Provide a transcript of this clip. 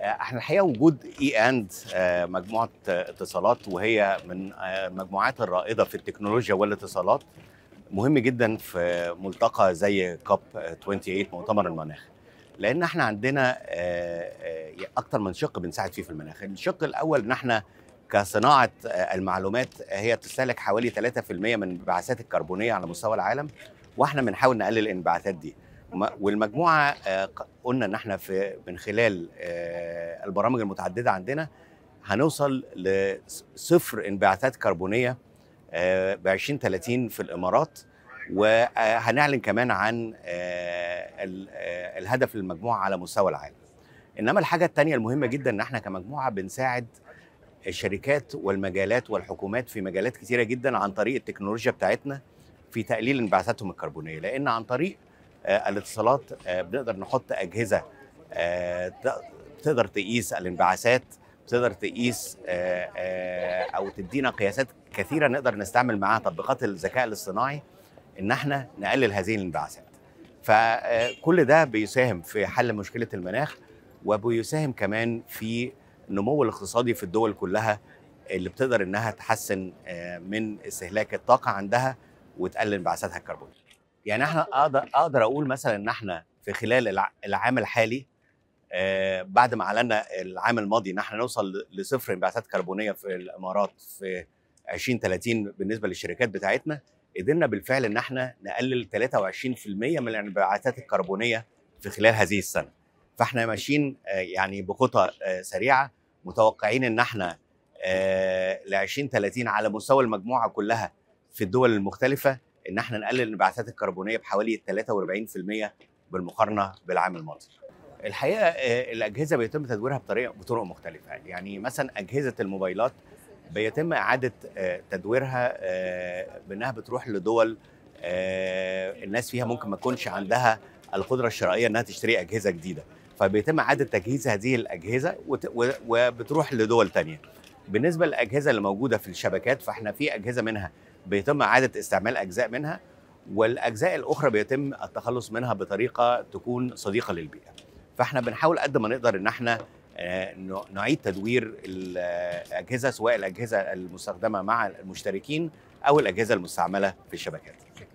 آه، احنا الحقيقه وجود اي e اند آه، مجموعه اتصالات وهي من آه، مجموعات الرائده في التكنولوجيا والاتصالات مهم جدا في ملتقى زي كاب 28 مؤتمر المناخ لان احنا عندنا اكتر من شق بنساعد فيه في المناخ الشق الاول ان احنا كصناعه المعلومات هي بتستهلك حوالي 3% من الانبعاثات الكربونيه على مستوى العالم واحنا بنحاول نقلل الانبعاثات دي والمجموعه قلنا ان احنا في من خلال البرامج المتعدده عندنا هنوصل لصفر انبعاثات كربونيه آه، ب 2030 في الامارات وهنعلن كمان عن آه، آه، الهدف للمجموعه على مستوى العالم. انما الحاجه الثانيه المهمه جدا ان احنا كمجموعه بنساعد الشركات والمجالات والحكومات في مجالات كثيره جدا عن طريق التكنولوجيا بتاعتنا في تقليل انبعاثاتهم الكربونيه لان عن طريق الاتصالات بنقدر نحط اجهزه بتقدر تقيس الانبعاثات بتقدر تقيس آه، آه، او تدينا قياسات كثيره نقدر نستعمل معاها تطبيقات الذكاء الاصطناعي ان احنا نقلل هذه الانبعاثات فكل آه، ده بيساهم في حل مشكله المناخ وبيساهم كمان في النمو الاقتصادي في الدول كلها اللي بتقدر انها تحسن من استهلاك الطاقه عندها وتقلل انبعاثاتها الكربونيه يعني احنا اقدر اقدر اقول مثلا ان احنا في خلال العام الحالي آه، بعد ما اعلنا العام الماضي ان احنا نوصل لصفر انبعاثات كربونيه في الامارات في 2030 بالنسبه للشركات بتاعتنا قدرنا بالفعل ان احنا نقلل 23% من الانبعاثات الكربونيه في خلال هذه السنه فاحنا ماشيين آه، يعني بخطى آه، سريعه متوقعين ان احنا ل 2030 على مستوى المجموعه كلها في الدول المختلفه ان احنا نقلل الانبعاثات الكربونيه بحوالي 43% بالمقارنه بالعام الماضي الحقيقه آه، الاجهزه بيتم تدويرها بطريقه بطرق مختلفه يعني مثلا اجهزه الموبايلات بيتم اعاده آه، تدويرها آه، بانها بتروح لدول الناس فيها ممكن ما تكونش عندها القدره الشرائيه انها تشتري اجهزه جديده فبيتم اعاده تجهيز هذه الاجهزه وبتروح لدول تانية بالنسبه للاجهزه اللي موجوده في الشبكات فاحنا في اجهزه منها بيتم اعاده استعمال اجزاء منها والاجزاء الاخرى بيتم التخلص منها بطريقه تكون صديقه للبيئه فاحنا بنحاول قد ما نقدر ان احنا آه، نعيد تدوير الاجهزه سواء الاجهزه المستخدمه مع المشتركين او الاجهزه المستعمله في الشبكات شكرا